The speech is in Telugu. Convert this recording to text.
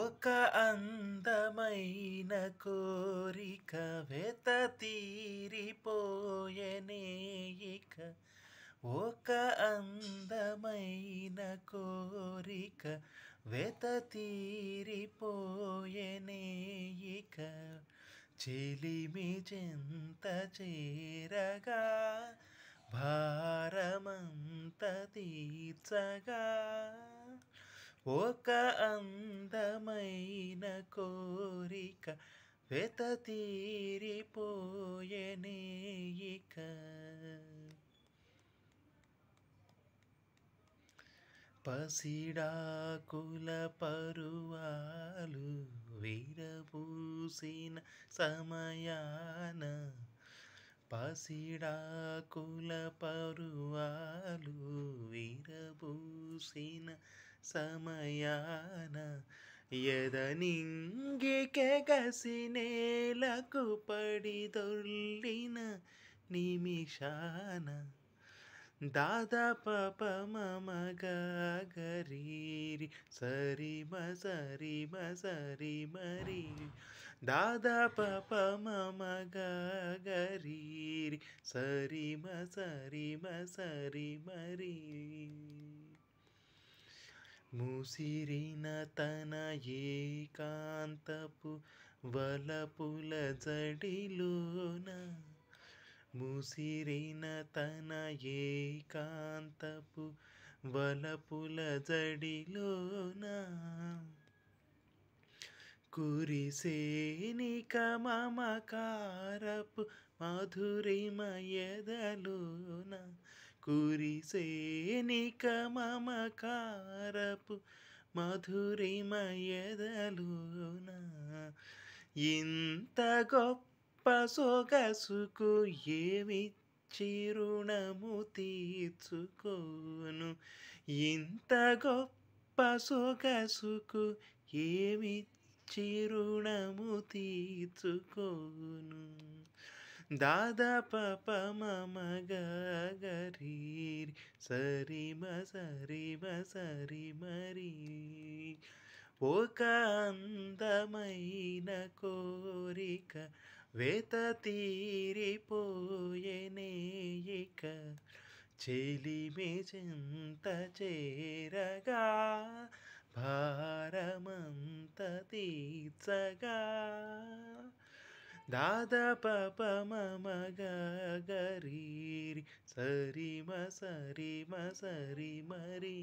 ఒక అందమైన కోరిక వెత తీరిపోయనేయిక ఒక అందమైన కోరిక వెత తీరిపోయనేయిక చెలిమి చెంత చేరగా భారమంత తీర్చగా ఒక అందమైన కోరిక వెత తీరిపోయనేయిక పసిడాకుల పరువాలు విరబూసిన సమయాన పసిడాకుల పరువాలు విరబూసిన ಸಮಯಾನ ನಿಂಗೆ ಕೆಗಸಿ ನೇಲಕು ಪಡಿತಿನ ನಿಮಿಷಾನ ದಾದ ಪಪ ಮಮ ಗರೀರಿ ಸರಿ ಮ ಸರಿ ಮ ಸರಿ ಮರಿ ದಾದ ಪಪ ಮಮ ಗರೀರಿ ಸರಿ ಮ ಸರಿ ಮ ಸರಿ ಮರಿ ముసిరిన తన ఏకాంతపు వలపుల జడిలోన ముసిరిన తన ఏకాంతపు వలపుల జడిలోన కురిసేనిక మమకారపు మధురిమయదలోన కురిసేనిక మమకారపు మధురిమయదలున ఇంత గొప్ప సొగసుకు ఏమి చిరుణము తీర్చుకోను ఇంత గొప్ప సొగసుకు ఏమి చిరుణము తీర్చుకోను దాదా పప మమ గరీర్ సరిమ సరిమ సరి మరి ఒక అందమైన కోరిక వేత తీరిపోయేనేయిక చెలిమి చింత చేరగా భారమంత తీర్చగా దాద పప మమ గరీరి సరిమ సరిమ సరి మరి